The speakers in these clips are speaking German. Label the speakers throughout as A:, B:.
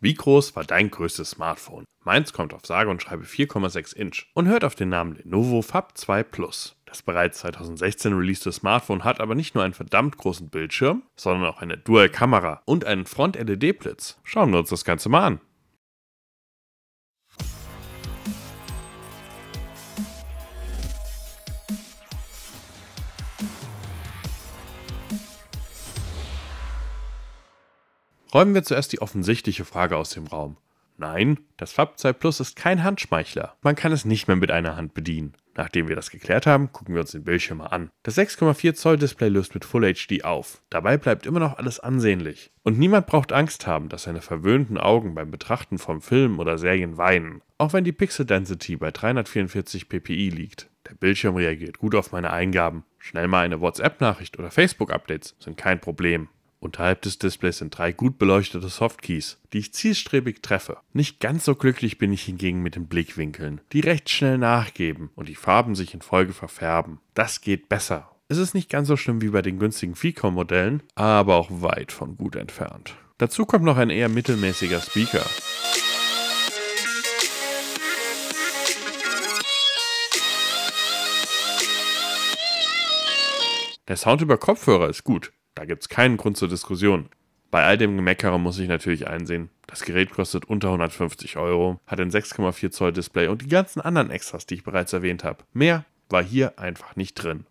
A: Wie groß war dein größtes Smartphone? Meins kommt auf sage und schreibe 4,6 Inch und hört auf den Namen Lenovo Fab 2 Plus. Das bereits 2016 releaste Smartphone hat aber nicht nur einen verdammt großen Bildschirm, sondern auch eine Dual-Kamera und einen Front-LED-Blitz. Schauen wir uns das Ganze mal an. Räumen wir zuerst die offensichtliche Frage aus dem Raum. Nein, das Fab 2 Plus ist kein Handschmeichler. Man kann es nicht mehr mit einer Hand bedienen. Nachdem wir das geklärt haben, gucken wir uns den Bildschirm mal an. Das 6,4 Zoll Display löst mit Full HD auf. Dabei bleibt immer noch alles ansehnlich. Und niemand braucht Angst haben, dass seine verwöhnten Augen beim Betrachten von Filmen oder Serien weinen. Auch wenn die Pixel Density bei 344 ppi liegt. Der Bildschirm reagiert gut auf meine Eingaben. Schnell mal eine WhatsApp-Nachricht oder Facebook-Updates sind kein Problem. Unterhalb des Displays sind drei gut beleuchtete Softkeys, die ich zielstrebig treffe. Nicht ganz so glücklich bin ich hingegen mit den Blickwinkeln, die recht schnell nachgeben und die Farben sich in Folge verfärben. Das geht besser. Es ist nicht ganz so schlimm wie bei den günstigen Fico-Modellen, aber auch weit von gut entfernt. Dazu kommt noch ein eher mittelmäßiger Speaker. Der Sound über Kopfhörer ist gut, da gibt es keinen Grund zur Diskussion. Bei all dem Gemeckere muss ich natürlich einsehen, das Gerät kostet unter 150 Euro, hat ein 6,4 Zoll Display und die ganzen anderen Extras, die ich bereits erwähnt habe. Mehr war hier einfach nicht drin.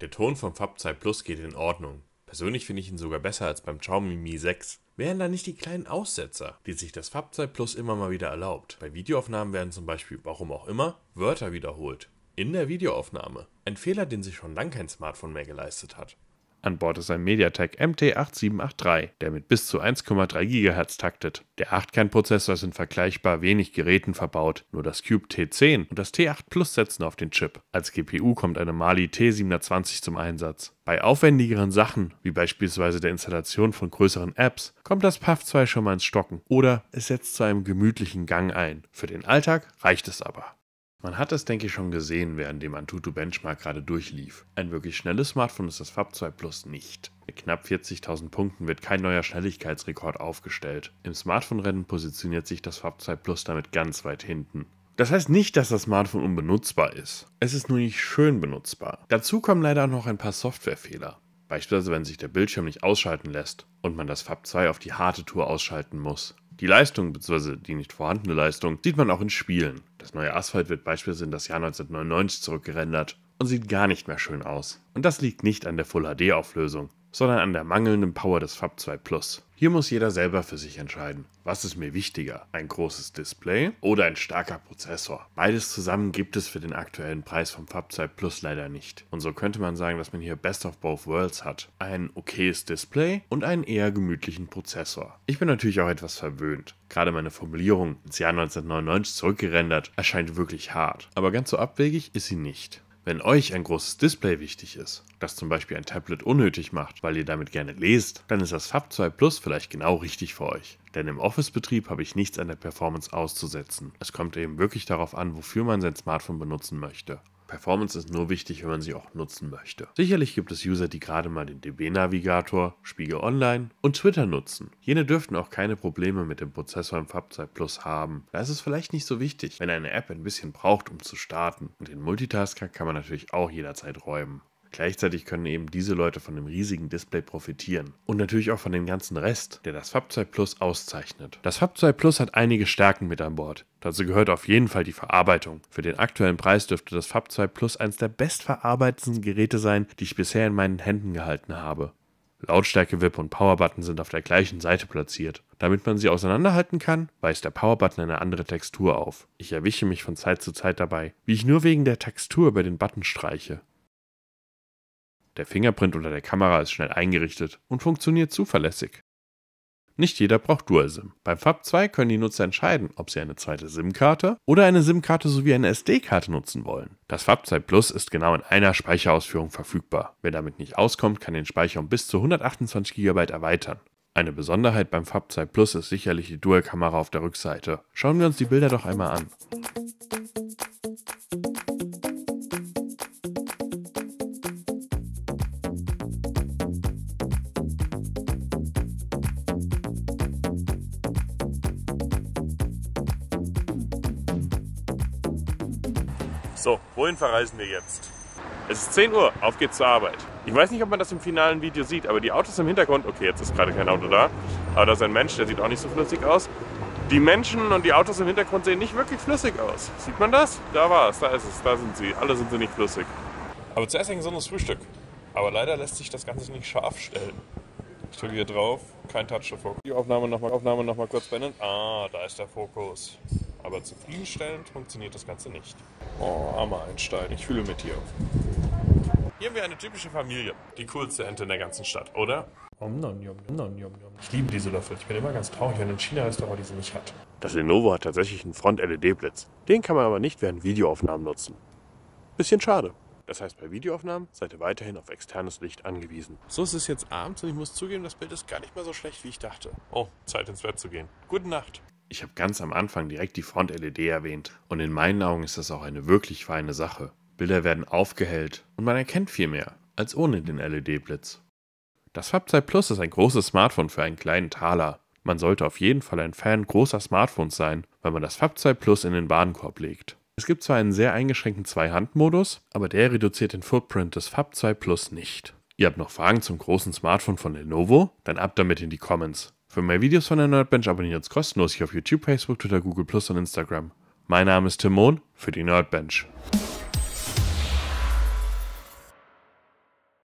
A: Der Ton vom Fab 2 Plus geht in Ordnung. Persönlich finde ich ihn sogar besser als beim Xiaomi Mi 6. Wären da nicht die kleinen Aussetzer, die sich das Fab 2 Plus immer mal wieder erlaubt. Bei Videoaufnahmen werden zum Beispiel, warum auch immer, Wörter wiederholt in der Videoaufnahme. Ein Fehler, den sich schon lange kein Smartphone mehr geleistet hat. An Bord ist ein MediaTek MT8783, der mit bis zu 1,3 GHz taktet. Der 8 kernprozessor ist in vergleichbar wenig Geräten verbaut, nur das Cube T10 und das T8 Plus setzen auf den Chip. Als GPU kommt eine Mali T720 zum Einsatz. Bei aufwendigeren Sachen, wie beispielsweise der Installation von größeren Apps, kommt das pav 2 schon mal ins Stocken oder es setzt zu einem gemütlichen Gang ein. Für den Alltag reicht es aber. Man hat es, denke ich, schon gesehen, während dem Antutu Benchmark gerade durchlief. Ein wirklich schnelles Smartphone ist das Fab 2 Plus nicht. Mit knapp 40.000 Punkten wird kein neuer Schnelligkeitsrekord aufgestellt. Im Smartphone-Rennen positioniert sich das Fab 2 Plus damit ganz weit hinten. Das heißt nicht, dass das Smartphone unbenutzbar ist. Es ist nur nicht schön benutzbar. Dazu kommen leider auch noch ein paar Softwarefehler. Beispielsweise, wenn sich der Bildschirm nicht ausschalten lässt und man das Fab 2 auf die harte Tour ausschalten muss. Die Leistung bzw. die nicht vorhandene Leistung sieht man auch in Spielen. Das neue Asphalt wird beispielsweise in das Jahr 1999 zurückgerendert und sieht gar nicht mehr schön aus. Und das liegt nicht an der Full HD-Auflösung, sondern an der mangelnden Power des Fab 2 Plus. Hier muss jeder selber für sich entscheiden, was ist mir wichtiger, ein großes Display oder ein starker Prozessor. Beides zusammen gibt es für den aktuellen Preis vom FabZai Plus leider nicht. Und so könnte man sagen, dass man hier Best of Both Worlds hat. Ein okayes Display und einen eher gemütlichen Prozessor. Ich bin natürlich auch etwas verwöhnt. Gerade meine Formulierung ins Jahr 1999 zurückgerendert erscheint wirklich hart. Aber ganz so abwegig ist sie nicht. Wenn euch ein großes Display wichtig ist, das zum Beispiel ein Tablet unnötig macht, weil ihr damit gerne lest, dann ist das Fab 2 Plus vielleicht genau richtig für euch. Denn im Office-Betrieb habe ich nichts an der Performance auszusetzen. Es kommt eben wirklich darauf an, wofür man sein Smartphone benutzen möchte. Performance ist nur wichtig, wenn man sie auch nutzen möchte. Sicherlich gibt es User, die gerade mal den DB-Navigator, Spiegel Online und Twitter nutzen. Jene dürften auch keine Probleme mit dem Prozessor im FAB2 Plus haben. Da ist es vielleicht nicht so wichtig, wenn eine App ein bisschen braucht, um zu starten. Und den Multitasker kann man natürlich auch jederzeit räumen. Gleichzeitig können eben diese Leute von dem riesigen Display profitieren und natürlich auch von dem ganzen Rest, der das Fab 2 Plus auszeichnet. Das Fab 2 Plus hat einige Stärken mit an Bord. Dazu gehört auf jeden Fall die Verarbeitung. Für den aktuellen Preis dürfte das Fab 2 Plus eines der bestverarbeiteten Geräte sein, die ich bisher in meinen Händen gehalten habe. Lautstärke, Whip und Powerbutton sind auf der gleichen Seite platziert. Damit man sie auseinanderhalten kann, weist der Powerbutton eine andere Textur auf. Ich erwische mich von Zeit zu Zeit dabei, wie ich nur wegen der Textur über den Button streiche. Der Fingerprint unter der Kamera ist schnell eingerichtet und funktioniert zuverlässig. Nicht jeder braucht Dual-SIM. Beim FAB2 können die Nutzer entscheiden, ob sie eine zweite SIM-Karte oder eine SIM-Karte sowie eine SD-Karte nutzen wollen. Das FAB2 Plus ist genau in einer Speicherausführung verfügbar. Wer damit nicht auskommt, kann den Speicher um bis zu 128 GB erweitern. Eine Besonderheit beim FAB2 Plus ist sicherlich die Dual-Kamera auf der Rückseite. Schauen wir uns die Bilder doch einmal an. So, wohin verreisen wir jetzt? Es ist 10 Uhr, auf geht's zur Arbeit. Ich weiß nicht, ob man das im finalen Video sieht, aber die Autos im Hintergrund, okay, jetzt ist gerade kein Auto da, aber da ist ein Mensch, der sieht auch nicht so flüssig aus. Die Menschen und die Autos im Hintergrund sehen nicht wirklich flüssig aus. Sieht man das? Da war es, da ist es, da sind sie. Alle sind sie nicht flüssig. Aber zuerst ein gesundes Frühstück. Aber leider lässt sich das Ganze nicht scharf stellen. Ich drücke hier drauf, kein Touch der Fokus. Die Aufnahme nochmal Aufnahme noch kurz beenden. Ah, da ist der Fokus. Aber zufriedenstellend funktioniert das Ganze nicht. Oh, armer Einstein, ich fühle mit dir. Hier haben wir eine typische Familie. Die coolste Ente in der ganzen Stadt, oder? Ich liebe diese Löffel. Ich bin immer ganz traurig, wenn ein China-Restaurant diese nicht hat. Das Lenovo hat tatsächlich einen Front-LED-Blitz. Den kann man aber nicht während Videoaufnahmen nutzen. Bisschen schade. Das heißt, bei Videoaufnahmen seid ihr weiterhin auf externes Licht angewiesen. So ist es jetzt abends und ich muss zugeben, das Bild ist gar nicht mal so schlecht, wie ich dachte. Oh, Zeit ins Bett zu gehen. Gute Nacht. Ich habe ganz am Anfang direkt die Front-LED erwähnt und in meinen Augen ist das auch eine wirklich feine Sache. Bilder werden aufgehellt und man erkennt viel mehr als ohne den LED-Blitz. Das FabSide Plus ist ein großes Smartphone für einen kleinen Taler. Man sollte auf jeden Fall ein Fan großer Smartphones sein, wenn man das FabSide Plus in den Warenkorb legt. Es gibt zwar einen sehr eingeschränkten Zwei-Hand-Modus, aber der reduziert den Footprint des Fab 2 Plus nicht. Ihr habt noch Fragen zum großen Smartphone von Lenovo? Dann ab damit in die Comments. Für mehr Videos von der Nerdbench abonniert uns kostenlos hier auf YouTube, Facebook, Twitter, Google Plus und Instagram. Mein Name ist Timon für die Nerdbench.